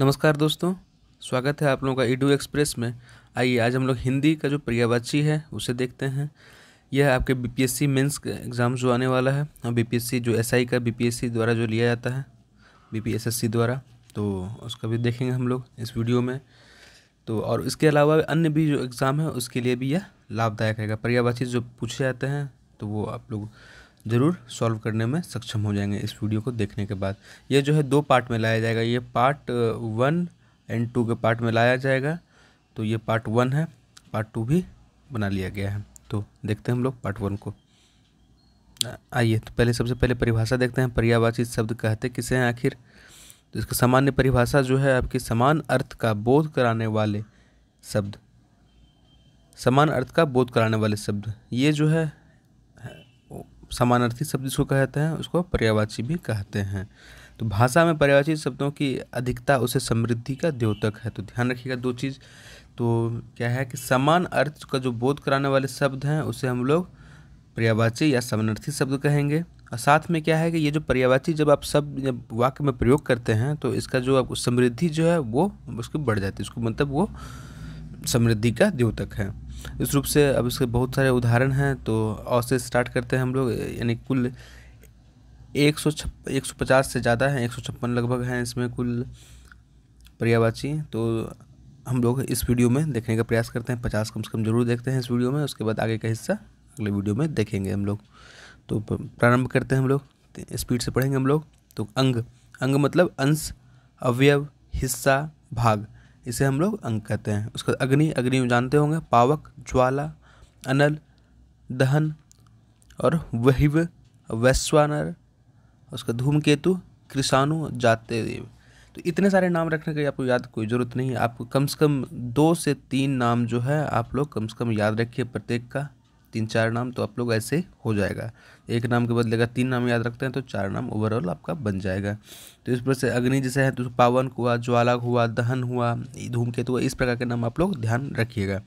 नमस्कार दोस्तों स्वागत है आप लोगों का ईडू एक्सप्रेस में आइए आज हम लोग हिंदी का जो प्रियावाची है उसे देखते हैं यह आपके बीपीएससी मेंस एग्ज़ाम जो आने वाला है और बीपीएससी जो एसआई SI का बीपीएससी द्वारा जो लिया जाता है बीपीएसएससी द्वारा तो उसका भी देखेंगे हम लोग इस वीडियो में तो और इसके अलावा अन्य भी जो एग्ज़ाम है उसके लिए भी यह लाभदायक रहेगा पर्यावाची जो पूछे जाते हैं तो वो आप लोग ज़रूर सॉल्व करने में सक्षम हो जाएंगे इस वीडियो को देखने के बाद ये जो है दो पार्ट में लाया जाएगा ये पार्ट वन एंड टू के पार्ट में लाया जाएगा तो ये पार्ट वन है पार्ट टू भी बना लिया गया है तो देखते हैं हम लोग पार्ट वन को आइए तो पहले सबसे पहले परिभाषा देखते हैं पर्यावाची शब्द कहते किसे हैं आखिर तो इसका सामान्य परिभाषा जो है आपकी समान अर्थ का बोध कराने वाले शब्द समान अर्थ का बोध कराने वाले शब्द ये जो है समानार्थी शब्द जिसको कहते हैं उसको पर्यावाची भी कहते हैं तो भाषा में पर्यावाची शब्दों की अधिकता उसे समृद्धि का द्योतक है तो ध्यान रखिएगा दो चीज़ तो क्या है कि समान अर्थ का जो बोध कराने वाले शब्द हैं उसे हम लोग पर्यावाची या समानार्थी शब्द कहेंगे और साथ में क्या है कि ये जो पर्यावाची जब आप शब्द जब वाक्य में प्रयोग करते हैं तो इसका जो आप समृद्धि जो है वो उसकी बढ़ जाती है उसको मतलब वो समृद्धि का द्योतक है इस रूप से अब इसके बहुत सारे उदाहरण हैं तो और से स्टार्ट करते हैं हम लोग यानी कुल एक सौ छप एक सौ पचास से ज़्यादा हैं एक सौ छप्पन लगभग हैं इसमें कुल पर्यावाची तो हम लोग इस वीडियो में देखने का प्रयास करते हैं पचास कम से कम जरूर देखते हैं इस वीडियो में उसके बाद आगे का हिस्सा अगले वीडियो में देखेंगे हम लोग तो प्रारंभ करते हैं हम लोग स्पीड से पढ़ेंगे हम लोग तो अंग अंग मतलब अंश अवयव हिस्सा भाग इसे हम लोग अंग कहते हैं उसका अग्नि अग्नि जानते होंगे पावक ज्वाला अनल दहन और वहिव वैश्वानर उसका धूमकेतु कृषाणु जाते देव तो इतने सारे नाम रखने की आपको याद कोई ज़रूरत नहीं है आपको कम से कम दो से तीन नाम जो है आप लोग कम से कम याद रखिए प्रत्येक का तीन चार नाम तो आप लोग ऐसे हो जाएगा एक नाम के बदलेगा तीन नाम याद रखते हैं तो चार नाम ओवरऑल आपका बन जाएगा तो इस प्रकार से अग्नि जैसे है तो पावन हुआ ज्वाला हुआ दहन हुआ धूमकेतु हुआ इस प्रकार के नाम आप लोग ध्यान रखिएगा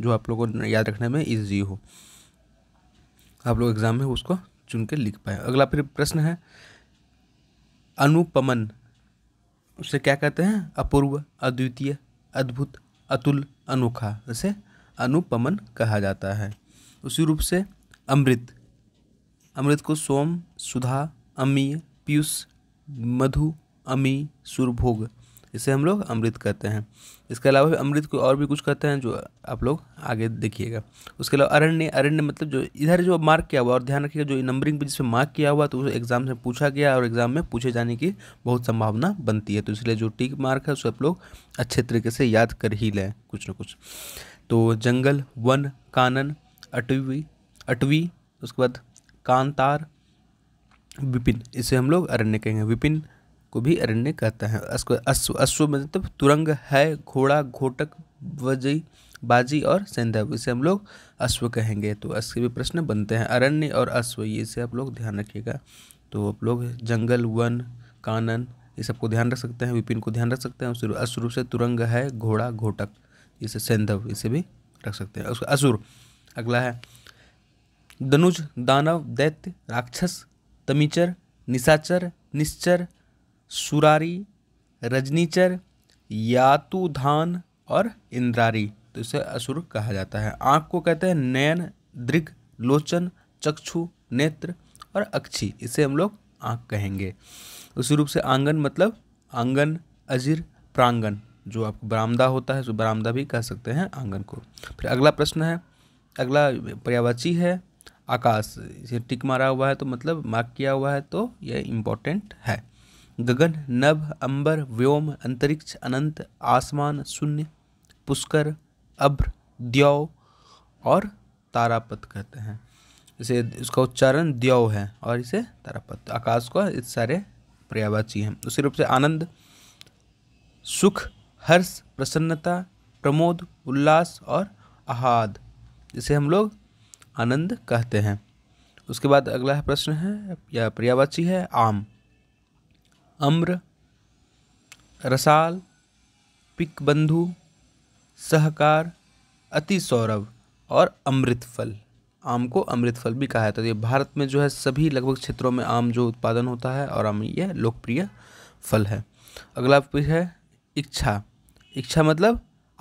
जो आप लोगों को याद रखने में ईजी हो आप लोग एग्जाम में उसको चुन के लिख पाए अगला फिर प्रश्न है अनुपमन उसे क्या कहते हैं अपूर्व अद्वितीय अद्भुत अतुल अनोखा उसे अनुपमन कहा जाता है उसी रूप से अमृत अमृत को सोम सुधा अमीय पीयूष मधु अमी सुरभोग इसे हम लोग अमृत कहते हैं इसके अलावा अमृत को और भी कुछ कहते हैं जो आप लोग आगे देखिएगा उसके अलावा अरण्य अरण्य मतलब जो इधर जो मार्क किया हुआ और ध्यान रखिएगा जो नंबरिंग पे जिसमें मार्क किया हुआ तो उसे एग्जाम से पूछा गया और एग्जाम में पूछे जाने की बहुत संभावना बनती है तो इसलिए जो टीक मार्क है उसे आप लोग अच्छे तरीके से याद कर ही लें कुछ ना कुछ तो जंगल वन कानन अटवी अटवी उसके बाद कांतार विपिन इसे हम लोग अरण्य कहेंगे विपिन को भी अरण्य कहते हैं अश्व अश्व मतलब तुरंग है घोड़ा घोटक वजई बाजी और सेंधव इसे हम लोग अश्व कहेंगे तो अश्व भी प्रश्न बनते हैं अरण्य और अश्व ये इसे आप लोग ध्यान रखिएगा तो आप लोग जंगल वन कानन ये सबको ध्यान रख सकते हैं विपिन को ध्यान रख सकते हैं अश्व रूप से तुरंग है घोड़ा घोटक इसे सेंधव इसे भी रख सकते हैं असुर अगला है दनुज दानव दैत्य राक्षस तमीचर निशाचर निश्चर सुरारी रजनीचर यातुधान और इंद्रारी तो इसे असुर कहा जाता है आँख को कहते हैं नयन दृग लोचन चक्षु नेत्र और अक्षी इसे हम लोग आँख कहेंगे उसी रूप से आंगन मतलब आंगन अजीर प्रांगन जो आपको बरामदा होता है उस बरामदा भी कह सकते हैं आंगन को फिर अगला प्रश्न है अगला पर्यावाची है आकाश इसे टिक मारा हुआ है तो मतलब मार्क किया हुआ है तो यह इम्पोर्टेंट है गगन नभ अंबर व्योम अंतरिक्ष अनंत आसमान शून्य पुष्कर अभ्र द्यौ और तारापथ कहते हैं इसे इसका उच्चारण द्यौ है और इसे तारापथ आकाश को इस सारे पर्यावाची हैं उसी रूप से आनंद सुख हर्ष प्रसन्नता प्रमोद उल्लास और आहाद जिसे हम लोग आनंद कहते हैं उसके बाद अगला है प्रश्न है या पर्यावाची है आम अम्र रसाल पिकबंधु सहकार अति सौरभ और अमृत फल आम को अमृत फल भी कहा जाता है तो ये भारत में जो है सभी लगभग क्षेत्रों में आम जो उत्पादन होता है और आम यह लोकप्रिय फल है अगला प्रश्न है इच्छा इच्छा मतलब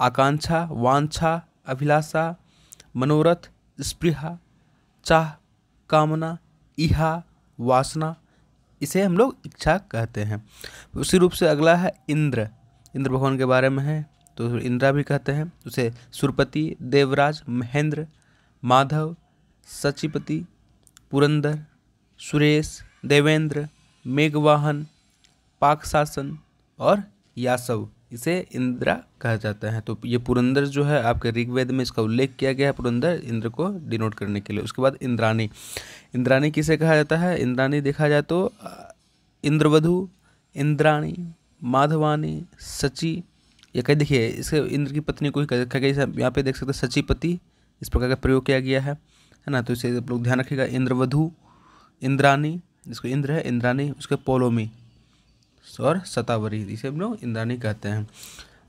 आकांक्षा वांछा अभिलाषा मनोरथ स्पृहा चाह कामना इहा वासना इसे हम लोग इच्छा कहते हैं उसी रूप से अगला है इंद्र इंद्र भगवान के बारे में है तो इंद्रा भी कहते हैं उसे सुरपति देवराज महेंद्र माधव सचिपति पुरंदर सुरेश देवेंद्र मेघवाहन पाक शासन और यासव इसे इंद्रा कहा जाता है तो ये पुरंदर जो है आपके ऋग्वेद में इसका उल्लेख किया गया है पुरंदर इंद्र को डिनोट करने के लिए उसके बाद इंद्राणी इंद्राणी किसे कहा जाता है इंद्राणी देखा जाए तो इंद्रवधु इंद्राणी माधवानी सची या कहीं देखिए इसके इंद्र की पत्नी को ही कह गया यहाँ पे देख सकते हैं पति इस प्रकार का प्रयोग किया गया है है ना तो इसे आप लोग ध्यान रखिएगा इंद्रवधु इंद्राणी जिसको इंद्र है इंद्राणी उसके पोलोमी और सतावरी इसे हम लोग इंद्राणी कहते हैं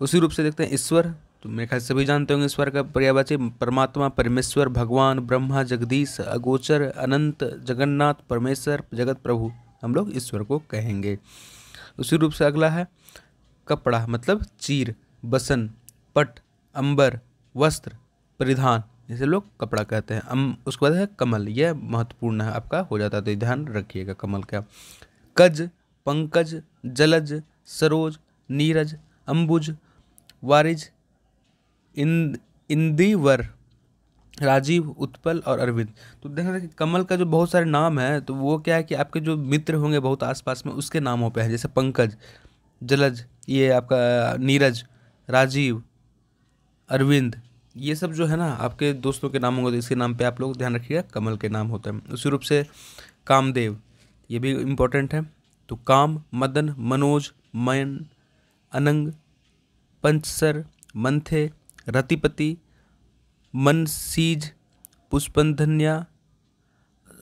उसी रूप से देखते हैं ईश्वर तो मेरे ख्याल सभी जानते होंगे ईश्वर का पर्यावाची परमात्मा परमेश्वर भगवान ब्रह्मा जगदीश अगोचर अनंत जगन्नाथ परमेश्वर जगत प्रभु हम लोग ईश्वर को कहेंगे उसी रूप से अगला है कपड़ा मतलब चीर बसन पट अंबर वस्त्र परिधान इसे लोग कपड़ा कहते हैं अम उसके बाद है कमल यह महत्वपूर्ण है आपका हो जाता है तो ध्यान रखिएगा कमल का कज पंकज जलज सरोज नीरज अंबुज वारिज इंद इंदीवर राजीव उत्पल और अरविंद तो था कि कमल का जो बहुत सारे नाम है तो वो क्या है कि आपके जो मित्र होंगे बहुत आसपास में उसके नामों पे है जैसे पंकज जलज ये आपका नीरज राजीव अरविंद ये सब जो है ना आपके दोस्तों के नाम होंगे तो इसके नाम पे आप लोग ध्यान रखिएगा कमल के नाम होते हैं उसी रूप से कामदेव ये भी इम्पोर्टेंट है तो काम मदन मनोज मयन अनंग पंचसर मंथे रतिपति मनसीज पुष्पंधन्या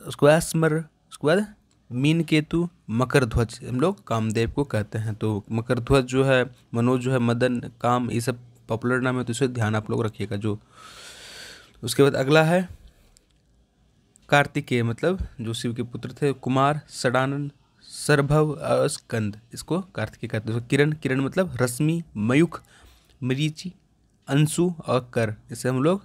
उसके बाद स्मर उसके बाद मीन केतु मकर ध्वज हम लोग कामदेव को कहते हैं तो मकर ध्वज जो है मनोज जो है मदन काम ये सब पॉपुलर नाम है तो इसे ध्यान आप लोग रखिएगा जो उसके बाद अगला है कार्तिकेय मतलब जो शिव के पुत्र थे कुमार सडानंद सर्भव स्कंद इसको कार्तिकी कहते हैं तो किरण किरण मतलब रश्मि मयूख मरीचि अंशु और कर इसे हम लोग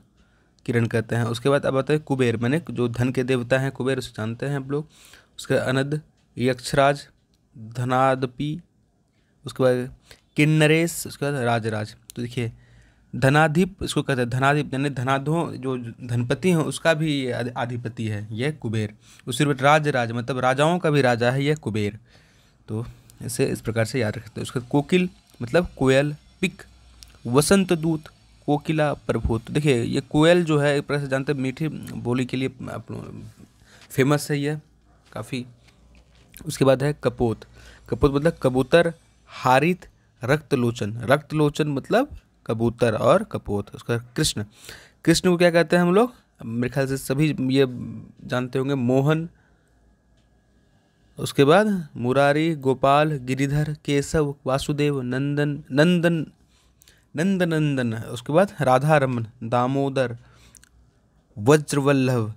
किरण कहते हैं उसके बाद अब आता है कुबेर मैंने जो धन के देवता हैं कुबेर उसे जानते हैं हम लोग उसके अनद यक्षराज धनादपि उसके बाद किन्नरेश उसके बाद राजराज तो देखिए धनाधिप इसको कहते हैं धनाधिप यानी धनाधो जो धनपति हैं उसका भी आधिपति है यह कुबेर उसी रूप राज राज मतलब राजाओं का भी राजा है यह कुबेर तो इसे इस प्रकार से याद रखते हैं उसके कोकिल मतलब कोयल पिक वसंत दूत कोकिला प्रभुत देखिए ये कोयल जो है एक प्रकार से जानते हैं मीठी बोली के लिए फेमस है यह काफ़ी उसके बाद है कपोत कपोत मतलब कबूतर हारित रक्तलोचन रक्तलोचन मतलब कबूतर और कपोत उसका कृष्ण कृष्ण को क्या कहते हैं हम लोग मेरे ख्याल से सभी ये जानते होंगे मोहन उसके बाद मुरारी गोपाल गिरिधर केशव वासुदेव नंदन नंदन नंदनंदन उसके बाद राधा रमन दामोदर वज्रवल्लभ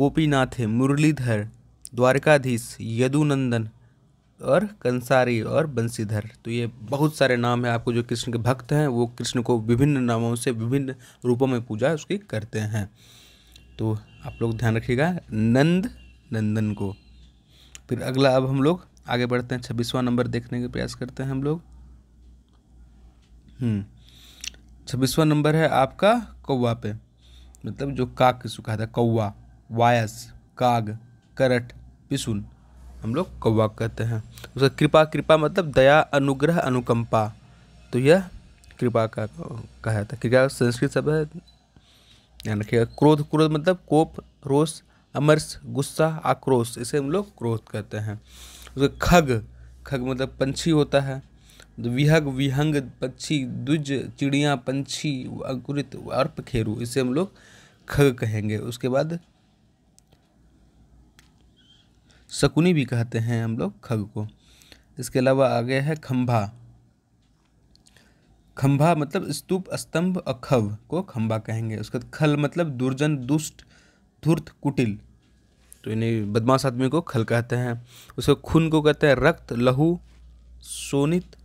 गोपीनाथ मुरलीधर द्वारकाधीश यदुनंदन और कंसारी और बंसीधर तो ये बहुत सारे नाम हैं आपको जो कृष्ण के भक्त हैं वो कृष्ण को विभिन्न नामों से विभिन्न रूपों में पूजा उसकी करते हैं तो आप लोग ध्यान रखिएगा नंद नंदन को फिर अगला अब हम लोग आगे बढ़ते हैं छब्बीसवां नंबर देखने का प्रयास करते हैं हम लोग हम्म, छब्बीसवां नंबर है आपका कौवा पे मतलब जो काक किसको कहा था कौवा वायस काग करट पिसुन हम लोग कौवा कहते हैं उसका कृपा कृपा मतलब दया अनुग्रह अनुकंपा तो यह कृपा का कहा था कृपा संस्कृत शब्द है ध्यान रखिएगा क्रोध क्रोध मतलब कोप रोष अमर्ष गुस्सा आक्रोश इसे हम लोग क्रोध कहते हैं उसका खग खग मतलब पंछी होता है तो विहग विहंग पक्षी दुज चिड़िया पंछी अंकुरित अर्प खेरु इसे हम लोग खग कहेंगे उसके बाद शकुनी भी कहते हैं हम लोग खग को इसके अलावा आ गया है खम्भा खम्भा मतलब स्तूप स्तंभ अखव को खम्भा कहेंगे उसके बाद खल मतलब दुर्जन दुष्ट धूर्त कुटिल तो इन्हें बदमाश आदमी को खल कहते हैं उसको खून को कहते हैं रक्त लहू सोनित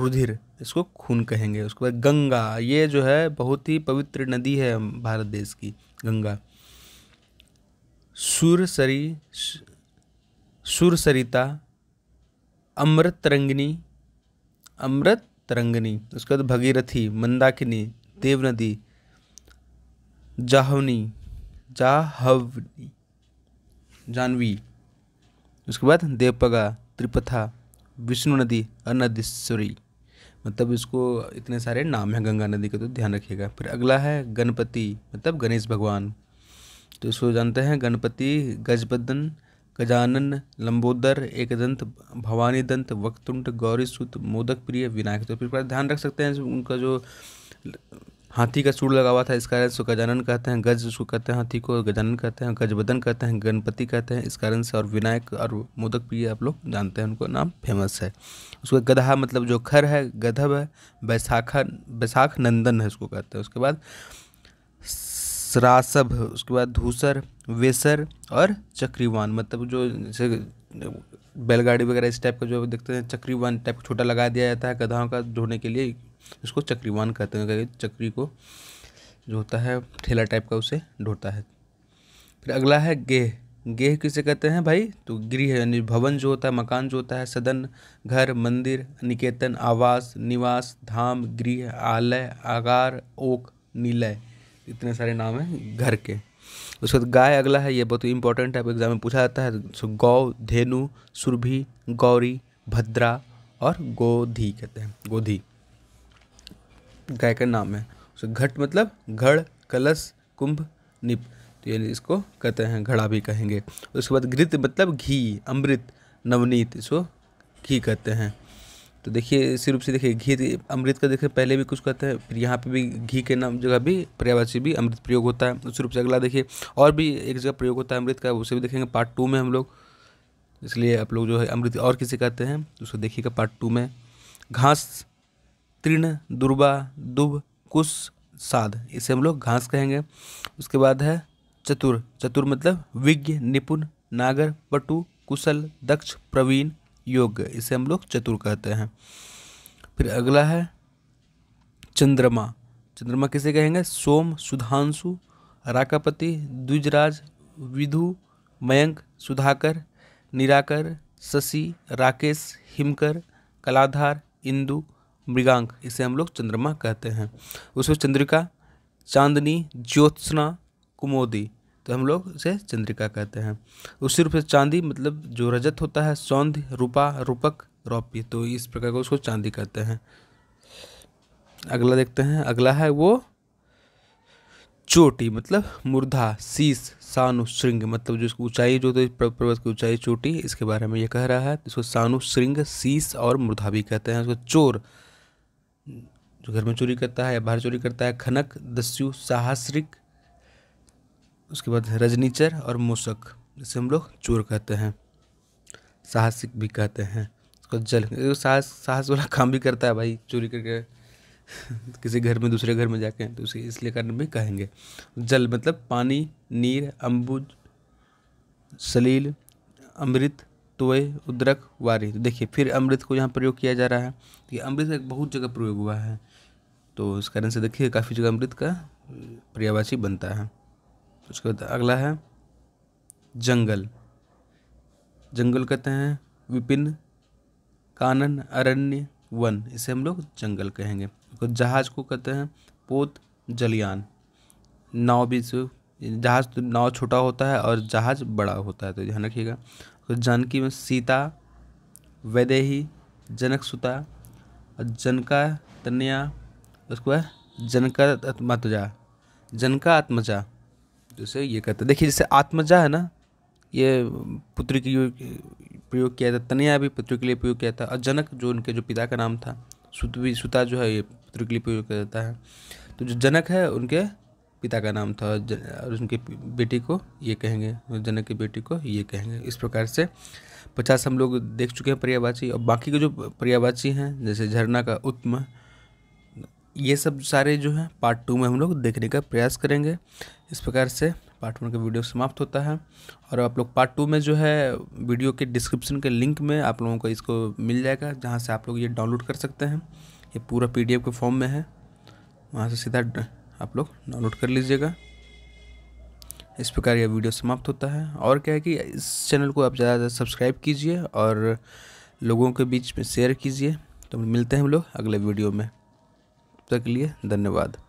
रुधिर इसको खून कहेंगे उसके बाद गंगा ये जो है बहुत ही पवित्र नदी है भारत देश की गंगा सुर सरी सुर सरिता अमृत तरंगिनी अमृत तरंगिनी उसके बाद भगीरथी मंदाकिनी देव नदी जाहवनी जाहवनी जानवी उसके बाद देवपगा त्रिपथा विष्णु नदी अनदीश्वरी मतलब इसको इतने सारे नाम हैं गंगा नदी के तो ध्यान रखिएगा फिर अगला है गणपति मतलब गणेश भगवान तो इसको जानते हैं गणपति गजबदन गजानन लंबोदर एकदंत दंत वक्तुंड गौरीसुत मोदक प्रिय विनायक तो इस प्रकार ध्यान रख सकते हैं उनका जो हाथी का सूर लगा हुआ था इस कारण से गजानन कहते हैं गज उसको कहते हैं हाथी को गजानन कहते हैं गजबदन कहते हैं गणपति कहते हैं इस कारण से और विनायक और मोदक प्रिय आप लोग जानते हैं उनको नाम फेमस है उसका गधा मतलब जो खर है गधब है बैसाखा बैसाख नंदन है उसको कहते हैं उसके बाद श्रासभ उसके बाद धूसर वेसर और चक्रीवान मतलब जो जैसे बैलगाड़ी वगैरह इस टाइप का जो देखते हैं चक्रीवान टाइप छोटा लगा दिया जाता है गधाओं का ढोने के लिए इसको चक्रीवान कहते हैं चक्री को जो होता है ठेला टाइप का उसे ढोता है फिर अगला है गेह गेह किसे कहते हैं भाई तो गृह यानी भवन जो होता है मकान जो होता है सदन घर मंदिर निकेतन आवास निवास धाम गृह आलय आगार ओक नीलय इतने सारे नाम हैं घर के उसके बाद गाय अगला है ये बहुत इंपॉर्टेंट है एग्जाम में पूछा जाता है सो गौ धेनु सुरभि गौरी भद्रा और गोधी कहते हैं गोधी गाय का नाम है सो घट मतलब घड़ कलश कुंभ निप तो ये इसको कहते हैं घड़ा भी कहेंगे उसके बाद घृत मतलब घी अमृत नवनीत इसको घी कहते हैं तो देखिए इसी रूप से देखिए घी तो अमृत का देखिए पहले भी कुछ कहते हैं फिर यहाँ पे भी घी के नाम जगह भी पर्यावाची भी अमृत प्रयोग होता है उसी तो रूप से अगला देखिए और भी एक जगह प्रयोग होता है अमृत का उसे भी देखेंगे पार्ट टू में हम लोग इसलिए आप लोग जो है अमृत और किसे कहते हैं उसको देखिएगा पार्ट टू में घास तृण दुर्बा दुब कुश साध इसे हम लोग घास कहेंगे उसके बाद है चतुर चतुर मतलब विज्ञ निपुण नागर पटु कुशल दक्ष प्रवीण योग्य इसे हम लोग चतुर कहते हैं फिर अगला है चंद्रमा चंद्रमा किसे कहेंगे सोम सुधांशु राकापति द्विजराज विधु मयंक सुधाकर निराकर शशि राकेश हिमकर कलाधार इंदु मृगांक इसे हम लोग चंद्रमा कहते हैं उसमें चंद्रिका चांदनी ज्योत्सना कुमोदी तो हम लोग उसे चंद्रिका कहते हैं उसी रूप से चांदी मतलब जो रजत होता है सौंध रूपा रूपक रौप्य तो इस प्रकार को उसको चांदी कहते हैं अगला देखते हैं अगला है वो चोटी मतलब मुर्धा शीश सानु श्रृंग मतलब जो ऊंचाई जो तो पर्वत की ऊंचाई चोटी इसके बारे में ये कह रहा है इसको सानु श्रृंग शीश और मुर्धा भी कहते हैं उसको चोर जो घर में चोरी करता है या बाहर चोरी करता है खनक दस्यु साहस्रिक उसके बाद रजनीचर और मूसक जिसे हम लोग चोर कहते हैं साहसिक भी कहते हैं उसको जल साहस साहस वाला काम भी करता है भाई चोरी करके किसी घर में दूसरे घर में जाके तो उसे इसलिए कारण भी कहेंगे जल मतलब पानी नीर अम्बुज सलील अमृत तोय उद्रक वारी तो देखिए फिर अमृत को यहाँ प्रयोग किया जा रहा है तो ये अमृत एक बहुत जगह प्रयोग हुआ है तो इस कारण से देखिए काफ़ी जगह अमृत का पर्यावासी बनता है उसके बाद अगला है जंगल जंगल कहते हैं विपिन कानन अरण्य वन इसे हम लोग जंगल कहेंगे तो जहाज को कहते हैं पोत जलियान नाव भी जहाज तो नाव छोटा होता है और जहाज बड़ा होता है तो ध्यान रखिएगा तो जानकी में सीता वैदेही जनक सुता और जनका तनिया उसको है जनका आत्मजा जनका आत्मजा जैसे ये हैं देखिए जैसे आत्मजा है ना ये पुत्री के लिए प्रयोग किया था तनया भी पुत्र के लिए प्रयोग किया था और जनक जो उनके जो पिता का नाम था सुत भी सुता जो है ये पुत्र के लिए प्रयोग किया जाता है तो जो जनक है उनके पिता का नाम था और उनके बेटी को ये कहेंगे जनक की बेटी को ये कहेंगे इस प्रकार से पचास हम लोग देख चुके हैं पर्यावाची और बाकी के जो पर्यावाची हैं जैसे झरना का उत्म ये सब सारे जो है पार्ट टू में हम लोग देखने का प्रयास करेंगे इस प्रकार से पार्ट वन का वीडियो समाप्त होता है और आप लोग पार्ट टू में जो है वीडियो के डिस्क्रिप्शन के लिंक में आप लोगों को इसको मिल जाएगा जहाँ से आप लोग ये डाउनलोड कर सकते हैं ये पूरा पी के फॉर्म में है वहाँ से सीधा आप लोग डाउनलोड कर लीजिएगा इस प्रकार यह वीडियो समाप्त होता है और क्या है कि इस चैनल को आप ज़्यादा ज़्यादा सब्सक्राइब कीजिए और लोगों के बीच में शेयर कीजिए तो मिलते हैं हम लोग अगले वीडियो में तक के लिए धन्यवाद